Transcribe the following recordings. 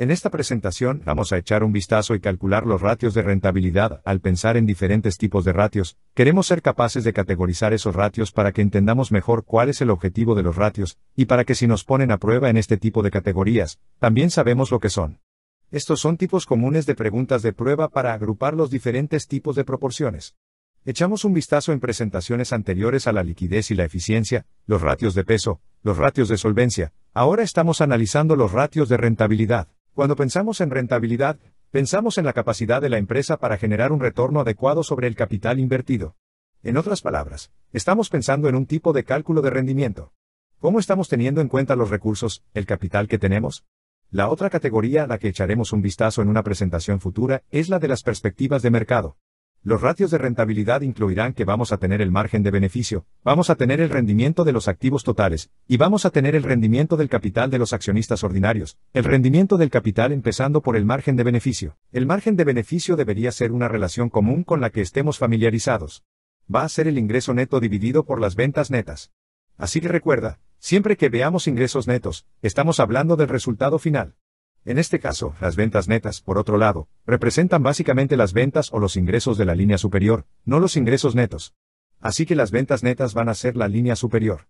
En esta presentación vamos a echar un vistazo y calcular los ratios de rentabilidad. Al pensar en diferentes tipos de ratios, queremos ser capaces de categorizar esos ratios para que entendamos mejor cuál es el objetivo de los ratios, y para que si nos ponen a prueba en este tipo de categorías, también sabemos lo que son. Estos son tipos comunes de preguntas de prueba para agrupar los diferentes tipos de proporciones. Echamos un vistazo en presentaciones anteriores a la liquidez y la eficiencia, los ratios de peso, los ratios de solvencia, ahora estamos analizando los ratios de rentabilidad. Cuando pensamos en rentabilidad, pensamos en la capacidad de la empresa para generar un retorno adecuado sobre el capital invertido. En otras palabras, estamos pensando en un tipo de cálculo de rendimiento. ¿Cómo estamos teniendo en cuenta los recursos, el capital que tenemos? La otra categoría a la que echaremos un vistazo en una presentación futura es la de las perspectivas de mercado. Los ratios de rentabilidad incluirán que vamos a tener el margen de beneficio, vamos a tener el rendimiento de los activos totales, y vamos a tener el rendimiento del capital de los accionistas ordinarios, el rendimiento del capital empezando por el margen de beneficio. El margen de beneficio debería ser una relación común con la que estemos familiarizados. Va a ser el ingreso neto dividido por las ventas netas. Así que recuerda, siempre que veamos ingresos netos, estamos hablando del resultado final. En este caso, las ventas netas, por otro lado, representan básicamente las ventas o los ingresos de la línea superior, no los ingresos netos. Así que las ventas netas van a ser la línea superior.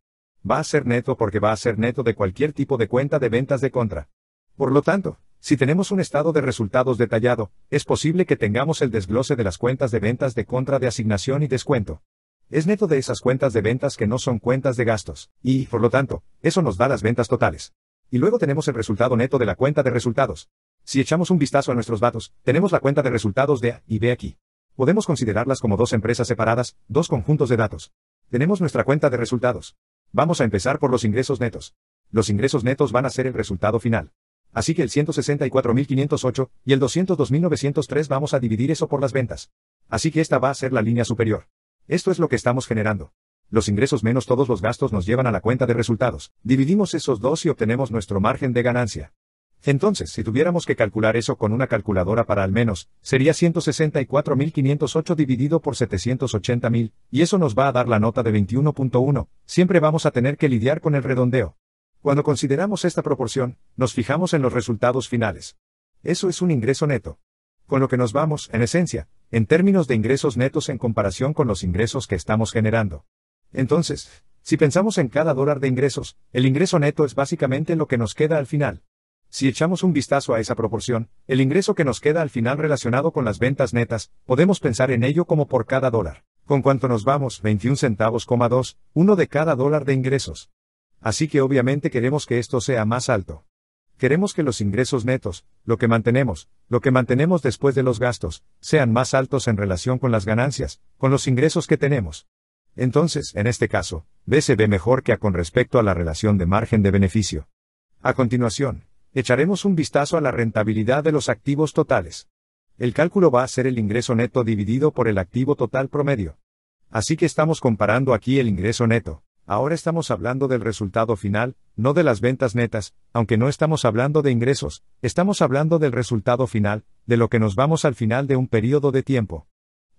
Va a ser neto porque va a ser neto de cualquier tipo de cuenta de ventas de contra. Por lo tanto, si tenemos un estado de resultados detallado, es posible que tengamos el desglose de las cuentas de ventas de contra de asignación y descuento. Es neto de esas cuentas de ventas que no son cuentas de gastos, y, por lo tanto, eso nos da las ventas totales. Y luego tenemos el resultado neto de la cuenta de resultados. Si echamos un vistazo a nuestros datos, tenemos la cuenta de resultados de A y B aquí. Podemos considerarlas como dos empresas separadas, dos conjuntos de datos. Tenemos nuestra cuenta de resultados. Vamos a empezar por los ingresos netos. Los ingresos netos van a ser el resultado final. Así que el 164.508 y el 202.903 vamos a dividir eso por las ventas. Así que esta va a ser la línea superior. Esto es lo que estamos generando. Los ingresos menos todos los gastos nos llevan a la cuenta de resultados. Dividimos esos dos y obtenemos nuestro margen de ganancia. Entonces, si tuviéramos que calcular eso con una calculadora para al menos, sería 164.508 dividido por 780.000, y eso nos va a dar la nota de 21.1, siempre vamos a tener que lidiar con el redondeo. Cuando consideramos esta proporción, nos fijamos en los resultados finales. Eso es un ingreso neto. Con lo que nos vamos, en esencia, en términos de ingresos netos en comparación con los ingresos que estamos generando. Entonces, si pensamos en cada dólar de ingresos, el ingreso neto es básicamente lo que nos queda al final. Si echamos un vistazo a esa proporción, el ingreso que nos queda al final relacionado con las ventas netas, podemos pensar en ello como por cada dólar. ¿Con cuanto nos vamos? 21 centavos, 2, uno de cada dólar de ingresos. Así que obviamente queremos que esto sea más alto. Queremos que los ingresos netos, lo que mantenemos, lo que mantenemos después de los gastos, sean más altos en relación con las ganancias, con los ingresos que tenemos. Entonces, en este caso, B se ve mejor que A con respecto a la relación de margen de beneficio. A continuación, echaremos un vistazo a la rentabilidad de los activos totales. El cálculo va a ser el ingreso neto dividido por el activo total promedio. Así que estamos comparando aquí el ingreso neto. Ahora estamos hablando del resultado final, no de las ventas netas, aunque no estamos hablando de ingresos, estamos hablando del resultado final, de lo que nos vamos al final de un periodo de tiempo.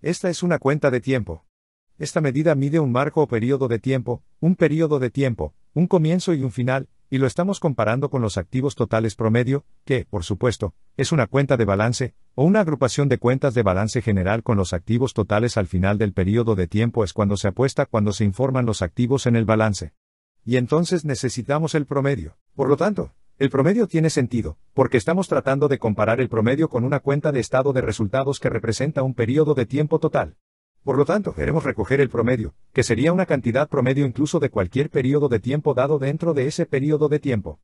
Esta es una cuenta de tiempo. Esta medida mide un marco o periodo de tiempo, un periodo de tiempo, un comienzo y un final, y lo estamos comparando con los activos totales promedio, que, por supuesto, es una cuenta de balance, o una agrupación de cuentas de balance general con los activos totales al final del periodo de tiempo es cuando se apuesta cuando se informan los activos en el balance. Y entonces necesitamos el promedio. Por lo tanto, el promedio tiene sentido, porque estamos tratando de comparar el promedio con una cuenta de estado de resultados que representa un periodo de tiempo total. Por lo tanto, queremos recoger el promedio, que sería una cantidad promedio incluso de cualquier periodo de tiempo dado dentro de ese periodo de tiempo.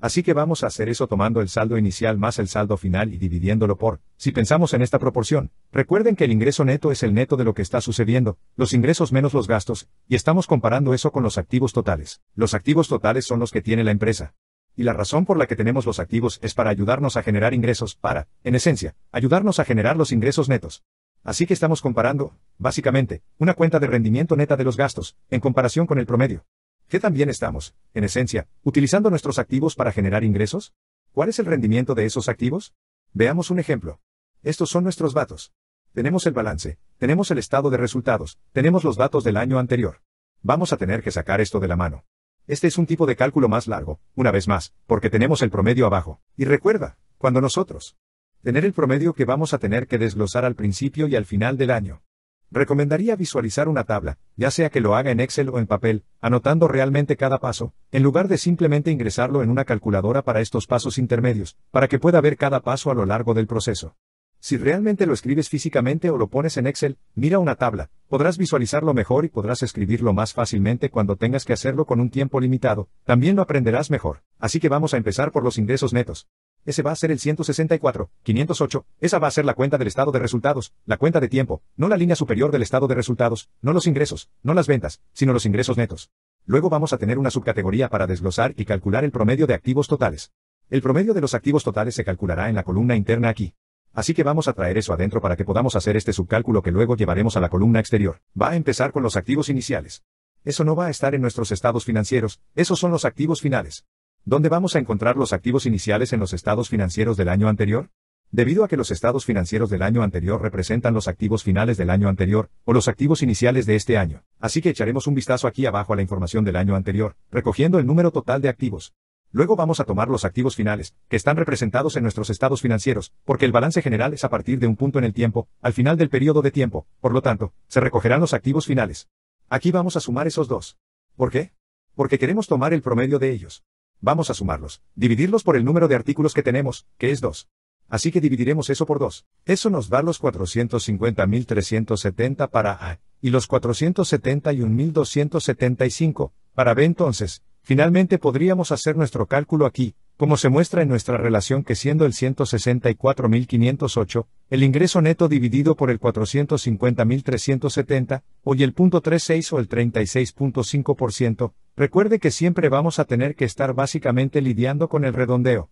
Así que vamos a hacer eso tomando el saldo inicial más el saldo final y dividiéndolo por, si pensamos en esta proporción, recuerden que el ingreso neto es el neto de lo que está sucediendo, los ingresos menos los gastos, y estamos comparando eso con los activos totales. Los activos totales son los que tiene la empresa. Y la razón por la que tenemos los activos es para ayudarnos a generar ingresos, para, en esencia, ayudarnos a generar los ingresos netos. Así que estamos comparando, básicamente, una cuenta de rendimiento neta de los gastos, en comparación con el promedio. ¿Qué también estamos, en esencia, utilizando nuestros activos para generar ingresos? ¿Cuál es el rendimiento de esos activos? Veamos un ejemplo. Estos son nuestros datos. Tenemos el balance, tenemos el estado de resultados, tenemos los datos del año anterior. Vamos a tener que sacar esto de la mano. Este es un tipo de cálculo más largo, una vez más, porque tenemos el promedio abajo. Y recuerda, cuando nosotros Tener el promedio que vamos a tener que desglosar al principio y al final del año. Recomendaría visualizar una tabla, ya sea que lo haga en Excel o en papel, anotando realmente cada paso, en lugar de simplemente ingresarlo en una calculadora para estos pasos intermedios, para que pueda ver cada paso a lo largo del proceso. Si realmente lo escribes físicamente o lo pones en Excel, mira una tabla, podrás visualizarlo mejor y podrás escribirlo más fácilmente cuando tengas que hacerlo con un tiempo limitado, también lo aprenderás mejor. Así que vamos a empezar por los ingresos netos. Ese va a ser el 164, 508, esa va a ser la cuenta del estado de resultados, la cuenta de tiempo, no la línea superior del estado de resultados, no los ingresos, no las ventas, sino los ingresos netos. Luego vamos a tener una subcategoría para desglosar y calcular el promedio de activos totales. El promedio de los activos totales se calculará en la columna interna aquí. Así que vamos a traer eso adentro para que podamos hacer este subcálculo que luego llevaremos a la columna exterior. Va a empezar con los activos iniciales. Eso no va a estar en nuestros estados financieros, esos son los activos finales. ¿Dónde vamos a encontrar los activos iniciales en los estados financieros del año anterior? Debido a que los estados financieros del año anterior representan los activos finales del año anterior, o los activos iniciales de este año, así que echaremos un vistazo aquí abajo a la información del año anterior, recogiendo el número total de activos. Luego vamos a tomar los activos finales, que están representados en nuestros estados financieros, porque el balance general es a partir de un punto en el tiempo, al final del periodo de tiempo, por lo tanto, se recogerán los activos finales. Aquí vamos a sumar esos dos. ¿Por qué? Porque queremos tomar el promedio de ellos. Vamos a sumarlos, dividirlos por el número de artículos que tenemos, que es 2. Así que dividiremos eso por 2. Eso nos da los 450.370 para A, y los 471.275 para B entonces, finalmente podríamos hacer nuestro cálculo aquí, como se muestra en nuestra relación que siendo el 164.508, el ingreso neto dividido por el 450.370, y el punto 36 o el 36.5%, recuerde que siempre vamos a tener que estar básicamente lidiando con el redondeo.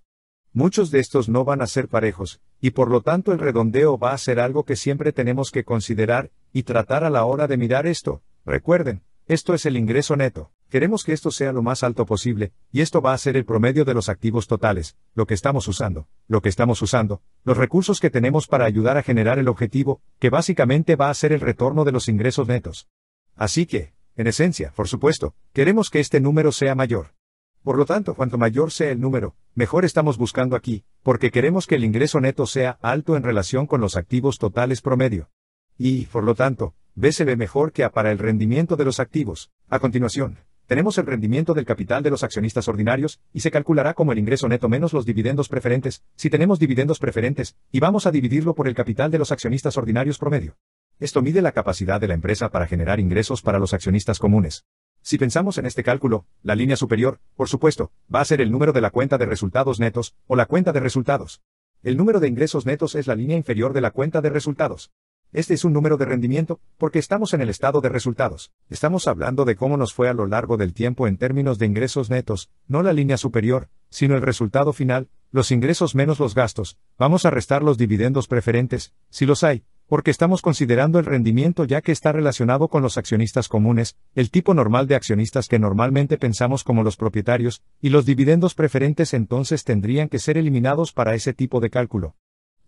Muchos de estos no van a ser parejos, y por lo tanto el redondeo va a ser algo que siempre tenemos que considerar y tratar a la hora de mirar esto. Recuerden, esto es el ingreso neto. Queremos que esto sea lo más alto posible, y esto va a ser el promedio de los activos totales, lo que estamos usando, lo que estamos usando, los recursos que tenemos para ayudar a generar el objetivo, que básicamente va a ser el retorno de los ingresos netos. Así que, en esencia, por supuesto, queremos que este número sea mayor. Por lo tanto, cuanto mayor sea el número, mejor estamos buscando aquí, porque queremos que el ingreso neto sea alto en relación con los activos totales promedio. Y, por lo tanto, B se ve mejor que A para el rendimiento de los activos. A continuación, tenemos el rendimiento del capital de los accionistas ordinarios, y se calculará como el ingreso neto menos los dividendos preferentes, si tenemos dividendos preferentes, y vamos a dividirlo por el capital de los accionistas ordinarios promedio. Esto mide la capacidad de la empresa para generar ingresos para los accionistas comunes. Si pensamos en este cálculo, la línea superior, por supuesto, va a ser el número de la cuenta de resultados netos, o la cuenta de resultados. El número de ingresos netos es la línea inferior de la cuenta de resultados. Este es un número de rendimiento, porque estamos en el estado de resultados. Estamos hablando de cómo nos fue a lo largo del tiempo en términos de ingresos netos, no la línea superior, sino el resultado final, los ingresos menos los gastos. Vamos a restar los dividendos preferentes, si los hay, porque estamos considerando el rendimiento ya que está relacionado con los accionistas comunes, el tipo normal de accionistas que normalmente pensamos como los propietarios, y los dividendos preferentes entonces tendrían que ser eliminados para ese tipo de cálculo.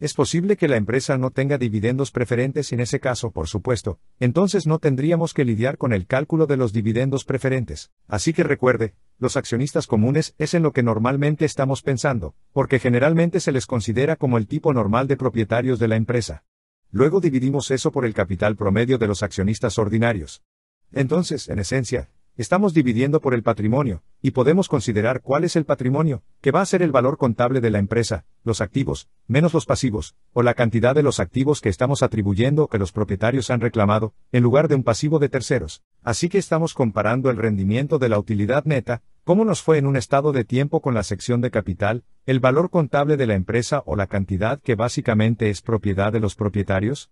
Es posible que la empresa no tenga dividendos preferentes en ese caso, por supuesto, entonces no tendríamos que lidiar con el cálculo de los dividendos preferentes. Así que recuerde, los accionistas comunes es en lo que normalmente estamos pensando, porque generalmente se les considera como el tipo normal de propietarios de la empresa. Luego dividimos eso por el capital promedio de los accionistas ordinarios. Entonces, en esencia, Estamos dividiendo por el patrimonio, y podemos considerar cuál es el patrimonio, que va a ser el valor contable de la empresa, los activos, menos los pasivos, o la cantidad de los activos que estamos atribuyendo o que los propietarios han reclamado, en lugar de un pasivo de terceros. Así que estamos comparando el rendimiento de la utilidad neta, cómo nos fue en un estado de tiempo con la sección de capital, el valor contable de la empresa o la cantidad que básicamente es propiedad de los propietarios.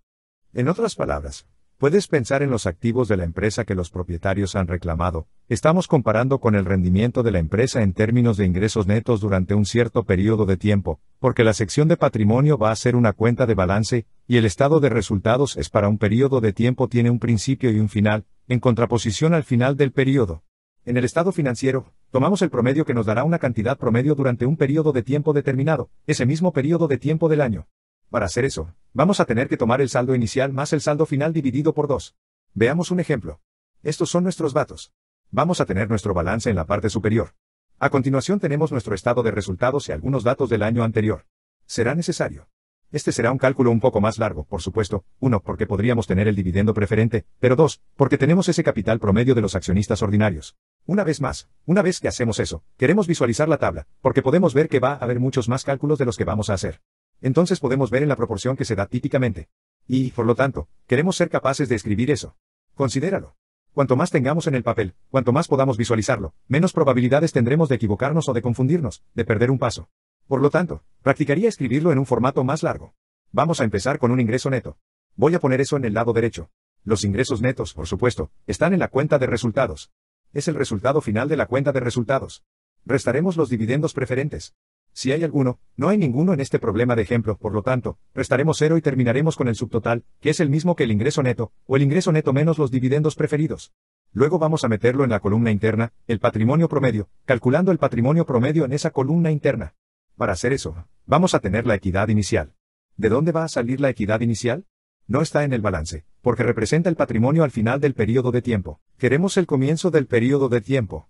En otras palabras, Puedes pensar en los activos de la empresa que los propietarios han reclamado. Estamos comparando con el rendimiento de la empresa en términos de ingresos netos durante un cierto periodo de tiempo, porque la sección de patrimonio va a ser una cuenta de balance, y el estado de resultados es para un periodo de tiempo tiene un principio y un final, en contraposición al final del periodo. En el estado financiero, tomamos el promedio que nos dará una cantidad promedio durante un periodo de tiempo determinado, ese mismo periodo de tiempo del año. Para hacer eso, Vamos a tener que tomar el saldo inicial más el saldo final dividido por dos. Veamos un ejemplo. Estos son nuestros datos. Vamos a tener nuestro balance en la parte superior. A continuación tenemos nuestro estado de resultados y algunos datos del año anterior. Será necesario. Este será un cálculo un poco más largo, por supuesto, uno, porque podríamos tener el dividendo preferente, pero dos, porque tenemos ese capital promedio de los accionistas ordinarios. Una vez más, una vez que hacemos eso, queremos visualizar la tabla, porque podemos ver que va a haber muchos más cálculos de los que vamos a hacer entonces podemos ver en la proporción que se da típicamente. Y, por lo tanto, queremos ser capaces de escribir eso. Considéralo. Cuanto más tengamos en el papel, cuanto más podamos visualizarlo, menos probabilidades tendremos de equivocarnos o de confundirnos, de perder un paso. Por lo tanto, practicaría escribirlo en un formato más largo. Vamos a empezar con un ingreso neto. Voy a poner eso en el lado derecho. Los ingresos netos, por supuesto, están en la cuenta de resultados. Es el resultado final de la cuenta de resultados. Restaremos los dividendos preferentes. Si hay alguno, no hay ninguno en este problema de ejemplo, por lo tanto, restaremos cero y terminaremos con el subtotal, que es el mismo que el ingreso neto, o el ingreso neto menos los dividendos preferidos. Luego vamos a meterlo en la columna interna, el patrimonio promedio, calculando el patrimonio promedio en esa columna interna. Para hacer eso, vamos a tener la equidad inicial. ¿De dónde va a salir la equidad inicial? No está en el balance, porque representa el patrimonio al final del periodo de tiempo. Queremos el comienzo del periodo de tiempo.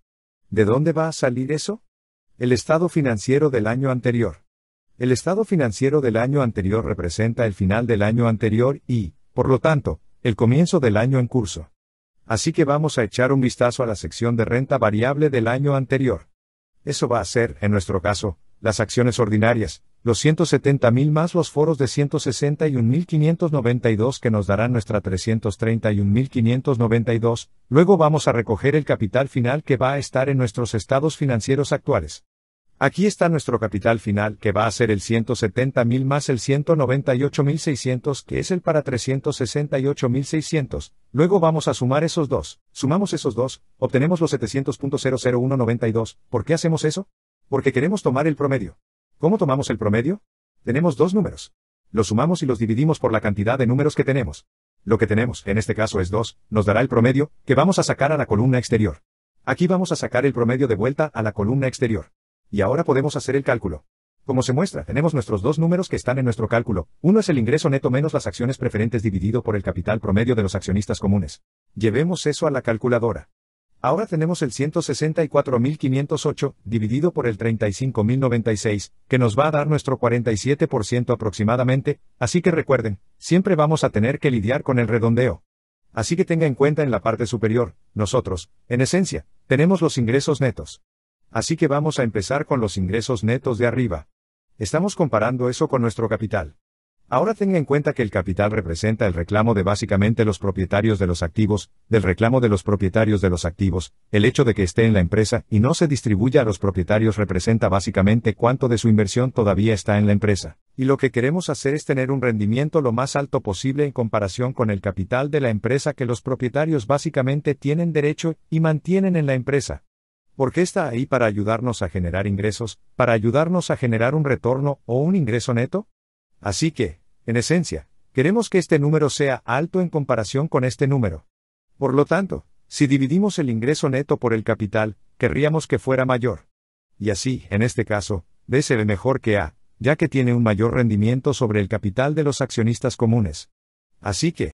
¿De dónde va a salir eso? El estado financiero del año anterior. El estado financiero del año anterior representa el final del año anterior y, por lo tanto, el comienzo del año en curso. Así que vamos a echar un vistazo a la sección de renta variable del año anterior. Eso va a ser, en nuestro caso, las acciones ordinarias, los 170.000 más los foros de 161.592 que nos darán nuestra 331.592, luego vamos a recoger el capital final que va a estar en nuestros estados financieros actuales. Aquí está nuestro capital final que va a ser el 170.000 más el 198.600 que es el para 368.600, luego vamos a sumar esos dos, sumamos esos dos, obtenemos los 700.00192, ¿por qué hacemos eso? Porque queremos tomar el promedio. ¿Cómo tomamos el promedio? Tenemos dos números. Los sumamos y los dividimos por la cantidad de números que tenemos. Lo que tenemos, en este caso es 2, nos dará el promedio, que vamos a sacar a la columna exterior. Aquí vamos a sacar el promedio de vuelta a la columna exterior. Y ahora podemos hacer el cálculo. Como se muestra, tenemos nuestros dos números que están en nuestro cálculo. Uno es el ingreso neto menos las acciones preferentes dividido por el capital promedio de los accionistas comunes. Llevemos eso a la calculadora. Ahora tenemos el 164.508, dividido por el 35.096, que nos va a dar nuestro 47% aproximadamente, así que recuerden, siempre vamos a tener que lidiar con el redondeo. Así que tenga en cuenta en la parte superior, nosotros, en esencia, tenemos los ingresos netos. Así que vamos a empezar con los ingresos netos de arriba. Estamos comparando eso con nuestro capital. Ahora tenga en cuenta que el capital representa el reclamo de básicamente los propietarios de los activos, del reclamo de los propietarios de los activos, el hecho de que esté en la empresa y no se distribuya a los propietarios representa básicamente cuánto de su inversión todavía está en la empresa. Y lo que queremos hacer es tener un rendimiento lo más alto posible en comparación con el capital de la empresa que los propietarios básicamente tienen derecho y mantienen en la empresa porque está ahí para ayudarnos a generar ingresos, para ayudarnos a generar un retorno o un ingreso neto? Así que, en esencia, queremos que este número sea alto en comparación con este número. Por lo tanto, si dividimos el ingreso neto por el capital, querríamos que fuera mayor. Y así, en este caso, B se ve mejor que A, ya que tiene un mayor rendimiento sobre el capital de los accionistas comunes. Así que,